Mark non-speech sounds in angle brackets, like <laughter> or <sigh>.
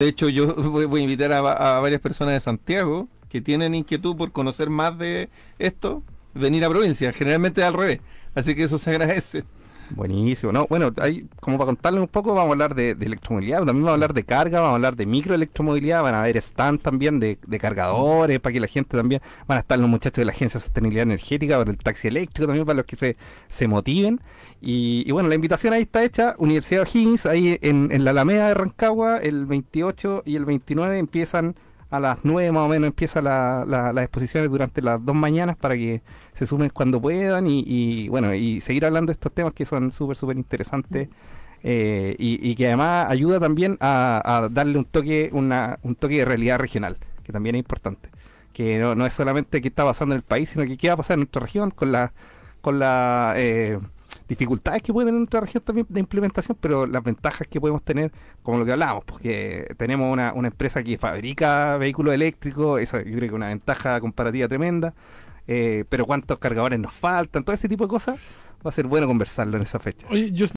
De hecho, yo <laughs> voy a invitar a, varias personas de Santiago que tienen inquietud por conocer más de esto, venir a provincia. Generalmente al revés, así que eso se agradece. Buenísimo. No, bueno, hay, como para contarles un poco, vamos a hablar de, electromovilidad, también vamos a hablar de carga, vamos a hablar de microelectromovilidad, van a haber stand también de, cargadores, para que la gente también, van a estar los muchachos de la Agencia de Sostenibilidad Energética, para el taxi eléctrico también, para los que se, se motiven. Y, bueno, la invitación ahí está hecha, Universidad O'Higgins, ahí en, en la Alameda de Rancagua, el 28 y el 29 empiezan a las 9 más o menos empiezan las exposiciones durante las dos mañanas para que se sumen cuando puedan y, bueno, y seguir hablando de estos temas que son súper, súper interesantes. Eh, y, que además ayuda también a, darle un toque, una, un toque de realidad regional, que también es importante. Que no, es solamente qué está pasando en el país, sino que qué va a pasar en nuestra región con la, con la eh, dificultades que puede tener nuestra región también de implementación, pero las ventajas que podemos tener, como lo que hablábamos, porque tenemos una, empresa que fabrica vehículos eléctricos, esa yo creo que una ventaja comparativa tremenda, eh, pero cuántos cargadores nos faltan, todo ese tipo de cosas, va a ser bueno conversarlo en esa fecha.